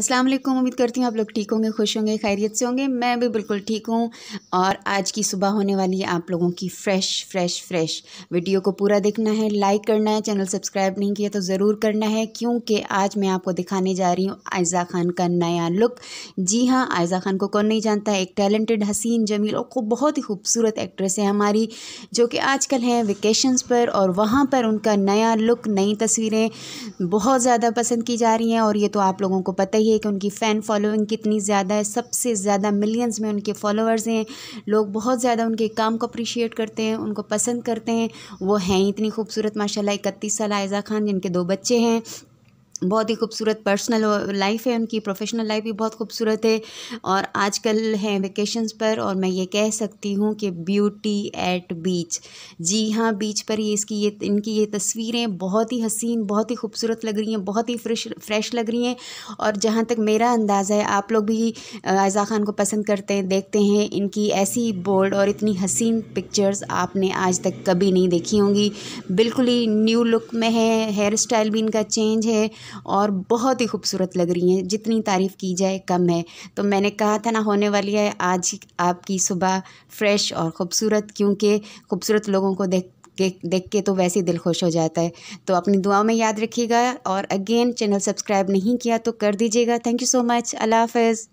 अस्सलाम वालेकुम उम्मीद करती हूँ आप लोग ठीक होंगे खुश होंगे खैरियत से होंगे मैं भी बिल्कुल ठीक हूँ और आज की सुबह होने वाली है आप लोगों की फ़्रेश फ्रेश फ्रेश वीडियो को पूरा देखना है लाइक करना है चैनल सब्सक्राइब नहीं किया तो ज़रूर करना है क्योंकि आज मैं आपको दिखाने जा रही हूँ आयज़ा खान का नया लुक जी हाँ आयज़ा खान को कौन नहीं जानता एक टैलेंटेड हसीन जमील और बहुत ही खूबसूरत एक्ट्रेस है हमारी जो कि कल हैं वेकेशंस पर और वहाँ पर उनका नया लुक नई तस्वीरें बहुत ज़्यादा पसंद की जा रही हैं और ये तो आप लोगों को पता ही है कि उनकी फ़ैन फॉलोइंग कितनी ज़्यादा है सबसे ज़्यादा मिलियंस में उनके फॉलोअर्स हैं लोग बहुत ज़्यादा उनके काम को अप्रिशिएट करते हैं उनको पसंद करते हैं वो हैं इतनी खूबसूरत माशाल्लाह इकतीस साल आयज़ा खान जिनके दो बच्चे हैं बहुत ही खूबसूरत पर्सनल लाइफ है उनकी प्रोफेशनल लाइफ भी बहुत खूबसूरत है और आजकल हैं वेकेशंस पर और मैं ये कह सकती हूँ कि ब्यूटी एट बीच जी हाँ बीच पर ये इसकी ये इनकी ये तस्वीरें बहुत ही हसीन बहुत ही खूबसूरत लग रही हैं बहुत ही फ्रेश फ्रेश लग रही हैं और जहाँ तक मेरा अंदाज़ा है आप लोग भी आयज़ा खान को पसंद करते हैं देखते हैं इनकी ऐसी बोल्ड और इतनी हसीन पिक्चर्स आपने आज तक कभी नहीं देखी होंगी बिल्कुल ही न्यू लुक में है हेयर स्टाइल भी इनका चेंज है और बहुत ही खूबसूरत लग रही हैं जितनी तारीफ़ की जाए कम है तो मैंने कहा था ना होने वाली है आज आपकी सुबह फ्रेश और ख़ूबसूरत क्योंकि खूबसूरत लोगों को देख के देख के तो वैसे ही दिल खुश हो जाता है तो अपनी दुआओं में याद रखिएगा और अगेन चैनल सब्सक्राइब नहीं किया तो कर दीजिएगा थैंक यू सो मच अल्लाह हाफ